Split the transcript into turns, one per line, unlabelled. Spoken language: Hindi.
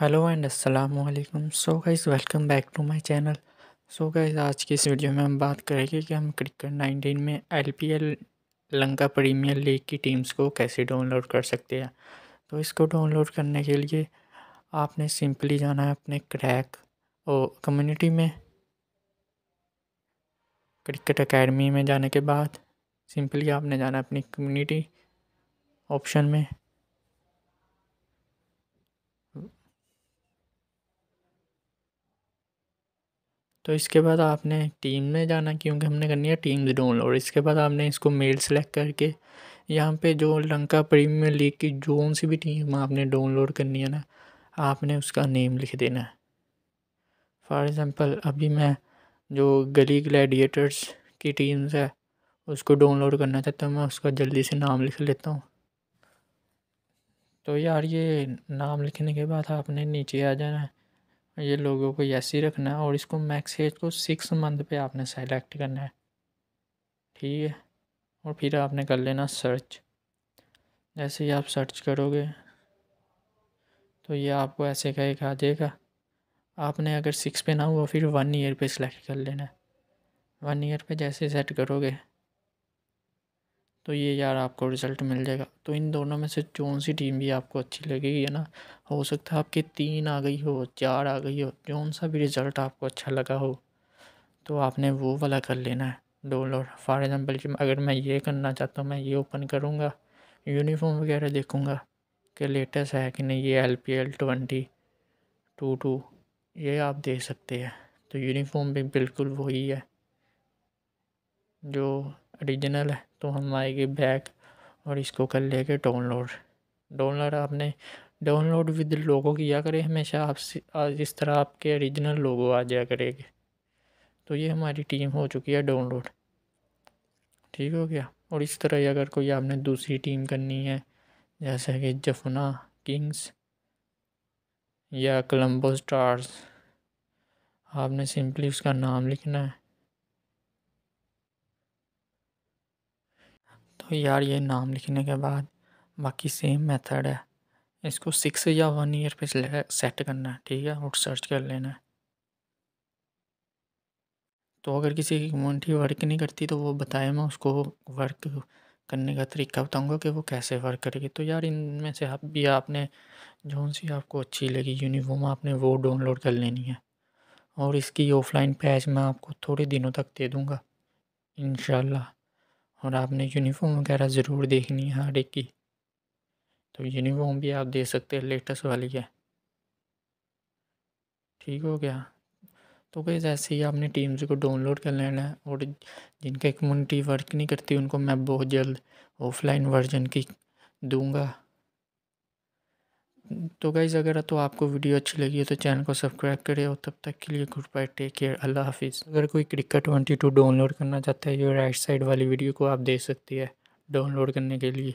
हेलो एंड अस्सलाम वालेकुम so guys welcome back to my channel so guys आज की इस वीडियो में हम बात करेंगे कि हम क्रिकेट नाइनटीन में एलपीएल लंका प्रीमियर लीग की टीम्स को कैसे डाउनलोड कर सकते हैं तो इसको डाउनलोड करने के लिए आपने सिंपली जाना है अपने क्रैक और कम्युनिटी में क्रिकेट अकेडमी में जाने के बाद सिंपली आपने जाना है अपनी कम्युनिटी ऑप्शन में तो इसके बाद आपने टीम में जाना क्योंकि हमने करनी है टीम्स डाउनलोड इसके बाद आपने इसको मेल सेलेक्ट करके यहाँ पे जो लंका प्रीमियर लीग की जोन सी भी टीम आपने डाउनलोड करनी है ना आपने उसका नेम लिख देना है फॉर एग्ज़ाम्पल अभी मैं जो गली ग्लैडिएटर्स की टीम्स है उसको डाउनलोड करना चाहता हूँ मैं उसका जल्दी से नाम लिख लेता हूँ तो यार ये नाम लिखने के बाद आपने नीचे आ जाना है ये लोगों को ऐसे ही रखना है और इसको मैक्सेज को सिक्स मंथ पे आपने सेलेक्ट करना है ठीक है और फिर आपने कर लेना सर्च जैसे ही आप सर्च करोगे तो ये आपको ऐसे का एक आ जाएगा आपने अगर सिक्स पे ना हुआ फिर वन ईयर पे सेलेक्ट कर लेना है वन ईयर पे जैसे सेट करोगे तो ये यार आपको रिज़ल्ट मिल जाएगा तो इन दोनों में से कौन सी टीम भी आपको अच्छी लगेगी है ना हो सकता है आपकी तीन आ गई हो चार आ गई हो कौन सा भी रिज़ल्ट आपको अच्छा लगा हो तो आपने वो वाला कर लेना है डाउनलोड फॉर एग्ज़ाम्पल कि अगर मैं ये करना चाहता हूँ मैं ये ओपन करूँगा यूनिफॉर्म वगैरह देखूँगा कि लेटेस्ट है कि नहीं ये L P L twenty two two ये आप देख सकते हैं तो यूनिफॉर्म भी बिल्कुल वही है जो ओरिजिनल है तो हम आएंगे बैक और इसको कर लेंगे डाउनलोड डाउनलोड आपने डाउनलोड विद लोगो किया करें हमेशा आप इस तरह आपके ओरिजिनल लोगो आ जाया करेंगे तो ये हमारी टीम हो चुकी है डाउनलोड ठीक हो गया और इस तरह अगर कोई आपने दूसरी टीम करनी है जैसे कि जफना किंग्स या कोलम्बो स्टार्स आपने सिंपली उसका नाम लिखना है तो यार ये नाम लिखने के बाद बाकी सेम मेथड है इसको सिक्स या वन ईयर पे सेट करना है ठीक है और सर्च कर लेना है तो अगर किसी की कम्यूनिटी वर्क नहीं करती तो वो बताए मैं उसको वर्क करने का तरीका बताऊंगा कि वो कैसे वर्क करेगी तो यार इनमें से आप भी आपने जो सी आपको अच्छी लगी यूनिफॉर्म आपने वो डाउनलोड कर लेनी है और इसकी ऑफलाइन पैच मैं आपको थोड़े दिनों तक दे दूँगा इन और आपने यूनिफॉर्म वगैरह ज़रूर देखनी है हर एक की तो यूनिफॉर्म भी आप दे सकते हैं लेटेस्ट वाली है ठीक हो गया तो गैस ऐसे ही आपने टीम्स को डाउनलोड कर लेना है और जिनका कम्युनिटी वर्क नहीं करती उनको मैं बहुत जल्द ऑफलाइन वर्जन की दूंगा तो गाइज़ अगर तो आपको वीडियो अच्छी लगी हो तो चैनल को सब्सक्राइब करें और तब तक के लिए गुड बाय टेक केयर अल्लाह हाफिज़ अगर कोई क्रिकेट ट्वेंटी टू डाउनलोड करना चाहता है ये राइट साइड वाली वीडियो को आप देख सकती है डाउनलोड करने के लिए